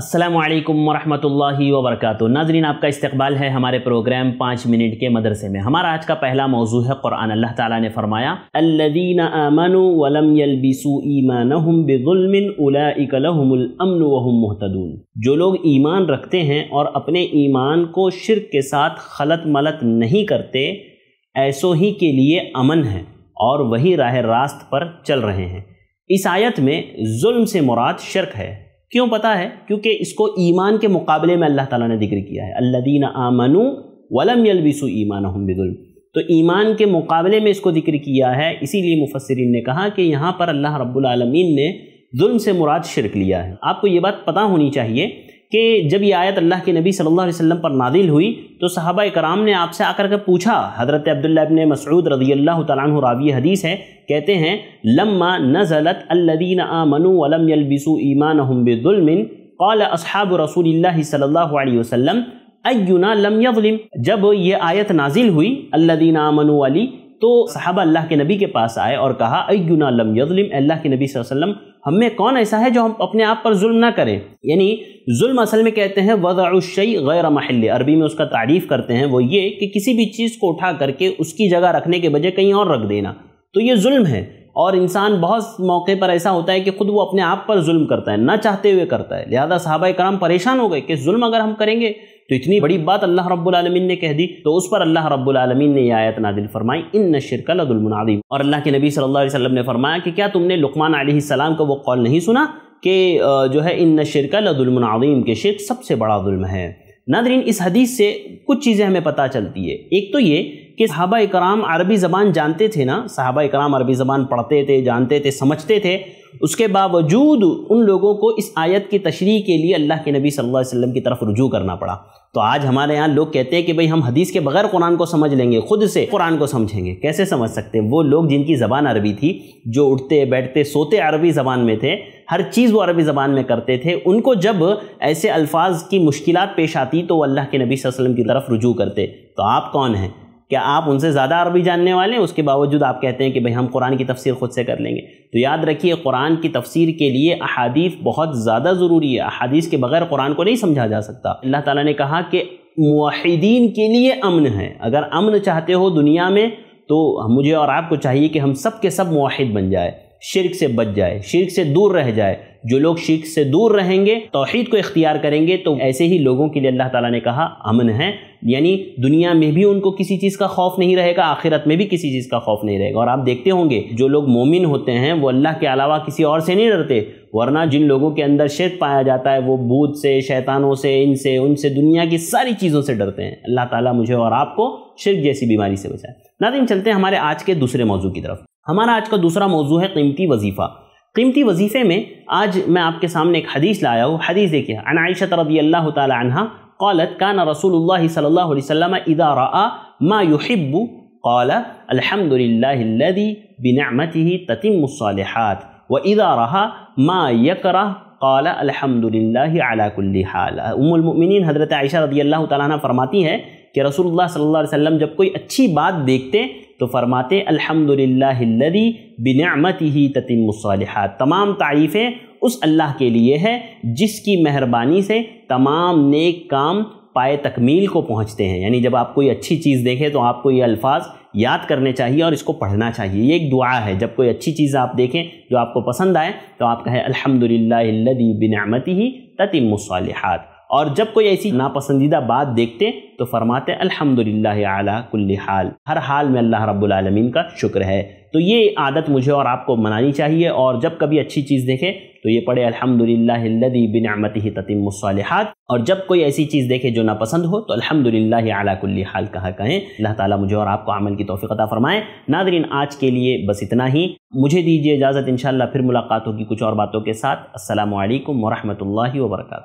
असलम वरहमतुल्लाहि वबरकatuh नाजरीन आपका इस्तकबाल है हमारे प्रोग्राम पाँच मिनट के मदरसे में हमारा आज का पहला मौजू है क़ुरान अल्लाह ताला ने फरमाया ईमानहुम अमन मुहतदून जो लोग ईमान रखते हैं और अपने ईमान को शिरक के साथ खलत मलत नहीं करते ऐसो ही के लिए अमन है और वही राह रास्त पर चल रहे हैं इस आयत में जुल्म से मुराद शर्क है क्यों पता है क्योंकि इसको ईमान के मुकाबले में अल्लाह ताला ने जिक्र किया है अल्लादीन आमनु वलम यलबिसु ईमान बिजुल तो ईमान के मुकाबले में इसको जिक्र किया है इसीलिए मुफसरीन ने कहा कि यहाँ पर अल्लाह रब्बुल रबालमीन ने जुल्म से मुराद शिरक लिया है आपको ये बात पता होनी चाहिए कि जब ये आयत अल्लाह के नबी सल्लल्लाहु अलैहि वसल्लम पर नादिल हुई तो सहाबा कराम ने आपसे आकर के पूछा हज़रत अब्दुल्ला इबन मसऊद रज़ी अल्लाह तु रावी हदीस है कहते हैं लम्मा नज़लत अल्लदीन आमनु वलम यलबिसु ईमान बिजुलमिन कौल असहाब रसूल सल्ला अलैहि अयुना लम यलिम जब ये आयत नाजिल हुई अल्लदीन आमनु वाली तो सहाबा अल्लाह के नबी के पास आए और कहा अयुना लम यलिम अल्लाह के नबी वसल्लम हम में कौन ऐसा है जो हम अपने आप पर जुल्म ना करें यानी जुल्म असल में कहते हैं वज़ाशई गैर महल अरबी में उसका तारीफ़ करते हैं वो ये कि किसी भी चीज़ को उठा करके उसकी जगह रखने के बजाय कहीं और रख देना तो ये जुल्म है और इंसान बहुत मौके पर ऐसा होता है कि खुद वो अपने आप पर जुल्म करता है ना चाहते हुए करता है लिहाजा साहबा कराम परेशान हो गए कि जुल्म अगर हम करेंगे तो इतनी बड़ी बात अल्लाह रब्बुलमीन ने कह दी तो उस पर अल्लाह रब्बुलमीन ने यह आयत नादिल फरमाई इन शिरकलमनादी और अल्लाह के नबी सल्लल्लाहु अलैहि वसल्लम ने फरमाया कि क्या तुमने लुकमान सलाम का वो कौल नहीं सुना कि जो है इन शिरकलमनादीम के शिरक सबसे बड़ा जुल्म है नादरीन इस हदीस से कुछ चीज़ें हमें पता चलती है एक तो ये कि सहाबा कराम अरबी ज़बान जानते थे ना सहाबा कराम अरबी ज़बान पढ़ते थे जानते थे समझते थे उसके बावजूद उन लोगों को इस आयत की तशरी के लिए अल्लाह के नबी सल्लल्लाहु अलैहि वसल्लम की तरफ रुजू करना पड़ा तो आज हमारे यहाँ लोग कहते हैं कि भाई हम हदीस के बगैर कुरान को समझ लेंगे खुद से कुरान को समझेंगे कैसे समझ सकते हैं वो लोग जिनकी ज़बान अरबी थी जो उठते बैठते सोते अरबी ज़बान में थे हर चीज़ वो अरबी ज़बान में करते थे उनको जब ऐसे अल्फाज की मुश्किल पेश आती तो वह अल्लाह के नबी वसल्लम की तरफ रुजू करते तो आप कौन हैं क्या आप उनसे ज़्यादा अरबी जानने वाले हैं उसके बावजूद आप कहते हैं कि भाई हम कुरान की तफसीर ख़ुद से कर लेंगे तो याद रखिए कुरान की तफसीर के लिए अहादीफ़ बहुत ज़्यादा ज़रूरी है अहादीस के बगैर कुरान को नहीं समझा जा सकता अल्लाह ताला ने कहा कि मुहिदीन के लिए अमन है अगर अमन चाहते हो दुनिया में तो मुझे और आपको चाहिए कि हम सब के सब मुहिद बन जाए शिरक से बच जाए शिरक से दूर रह जाए जो लोग शिरक से दूर रहेंगे तोहहीद को इख्तियार करेंगे तो ऐसे ही लोगों के लिए अल्लाह ताला ने कहा अमन है यानी दुनिया में भी उनको किसी चीज़ का खौफ नहीं रहेगा आखिरत में भी किसी चीज़ का खौफ नहीं रहेगा और आप देखते होंगे जो लोग मोमिन होते हैं वो अल्लाह के अलावा किसी और से नहीं डरते वरना जिन लोगों के अंदर शिरक पाया जाता है वो भूत से शैतानों से इनसे उनसे दुनिया की सारी चीज़ों से डरते हैं अल्लाह ताला मुझे और आपको शिरक जैसी बीमारी से बचाए नादिन चलते हैं हमारे आज के दूसरे मौजू की तरफ हमारा आज का दूसरा मौजू है कीमती वजीफ़ा कीमती वजीफ़े में आज मैं आपके सामने एक हदीस लाया हूँ हदीस देखिए अन आयशा रबी अल्लाह तह कौलत का कान रसूल सल्ला वसम इदा रा मा युहिब्बू कौल अलहमदिल्लादी बिनमत ही ततिमसालहत व इदा रहा मा यकरा कौल अलहमदिल्ला अलाकुल्ल हाल उमुलमिन हज़रत आयशा रदी अल्लाह तला फरमाती है कि रसूलुल्लाह सल्ला वसम जब कोई अच्छी बात देखते तो फरमाते अल्हम्दुलिल्लाहिल्लज़ी ही ततिम्मुस्सालिहात तमाम तारीफ़ें उस अल्लाह के लिए है जिसकी मेहरबानी से तमाम नेक काम पाए तकमील को पहुँचते हैं यानी जब आप कोई अच्छी चीज़ देखें तो आपको ये अल्फाज याद करने चाहिए और इसको पढ़ना चाहिए ये एक दुआ है जब कोई अच्छी चीज़ आप देखें जो आपको पसंद आए तो आप कहें अलहमदिल्लादी बिनमती ही ततिमसालहत और जब कोई ऐसी नापसंदीदा बात देखते तो फरमाते अल्हम्दुलिल्लाह कुल्ली हाल हर हाल में अल्लाह रब्बुल रबालमीन का शुक्र है तो ये आदत मुझे और आपको मनानी चाहिए और जब कभी अच्छी चीज़ देखे तो ये पढ़े अलहमदिल्लादी बिनमत ही ततिमसालहत और जब कोई ऐसी चीज़ देखे जो नापसंद हो तो अलहमदिल्ला आला कुल्ली हाल कहा कहें अल्लाह ताला मुझे और आपको अमल की तोफ़ीक़ता फरमाए नादरीन आज के लिए बस इतना ही मुझे दीजिए इजाज़त इन फिर मुलाकात होगी कुछ और बातों के साथ असल वरहमल वर्का